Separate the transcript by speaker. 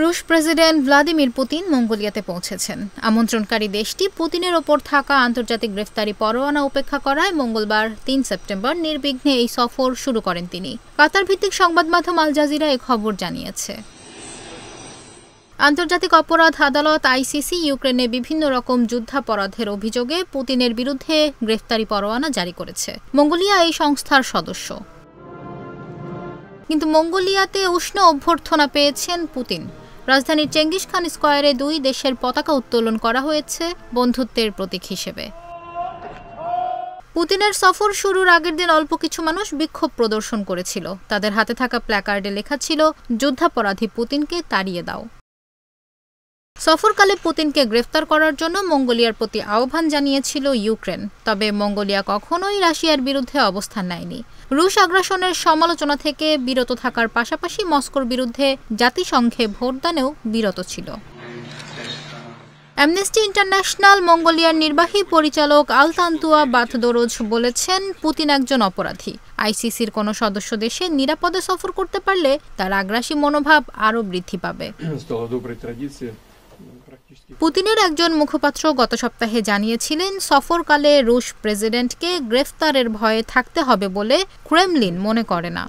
Speaker 1: রুশ president Vladimir Putin মঙ্গোলিয়াতে পৌঁছেছেন আমন্ত্রণকারী দেশটি পুতিনের ওপর থাকা আন্তর্জাতিক গ্রেফতারি পরোয়ানা উপেক্ষা করায় মঙ্গলবার তিন সেপ্টেম্বর নির্বিঘ্নে এই সফর শুরু করেন তিনি কাতার ভিত্তিক সংবাদ মাধ্যম আল জাজিরা এ খবর জানিয়েছে আন্তর্জাতিক অপরাধ আদালত আইসিসি ইউক্রেনে বিভিন্ন রকম যুদ্ধাপরাধের অভিযোগে পুতিনের বিরুদ্ধে গ্রেফতারি পরোয়ানা জারি করেছে মঙ্গোলিয়া এই সংস্থার সদস্য কিন্তু মঙ্গোলিয়াতে উষ্ণ অভ্যর্থনা পেয়েছেন পুতিন রাজধানীর চেঙ্গিস খান স্কয়ারে দুই দেশের পতাকা উত্তোলন করা হয়েছে বন্ধুত্বের প্রতীক হিসেবে পুতিনের সফর শুরুর আগের দিন অল্প কিছু মানুষ বিক্ষোভ প্রদর্শন করেছিল তাদের হাতে থাকা প্ল্যাকার্ডে লেখা ছিল যুদ্ধাপরাধী পুতিনকে তাড়িয়ে দাও সফরকালে পুতিনকে গ্রেফতার করার জন্য মঙ্গোলিয়ার প্রতি আহ্বান জানিয়েছিল ইউক্রেন তবে মঙ্গোলিয়া কখনোই রাশিয়ার বিরুদ্ধে অবস্থান নেয়নি রুশ আগ্রাসনের সমালোচনা থেকে বিরত থাকার পাশাপাশি মস্কোর বিরুদ্ধে জাতিসংঘে ভোটদানেও বিরত ছিল অ্যামনেস্টি ইন্টারন্যাশনাল মঙ্গোলিয়ার নির্বাহী পরিচালক আলতান্তুয়া বাথদোরোজ বলেছেন পুতিন একজন অপরাধী আইসিসির কোনো সদস্য দেশে নিরাপদে সফর করতে পারলে তার আগ্রাসী মনোভাব আরও বৃদ্ধি পাবে পুতিনের একজন মুখপাত্র গত সপ্তাহে জানিয়েছিলেন সফরকালে রুশ প্রেসিডেন্টকে গ্রেফতারের ভয়ে থাকতে হবে বলে ক্রেমলিন মনে করে না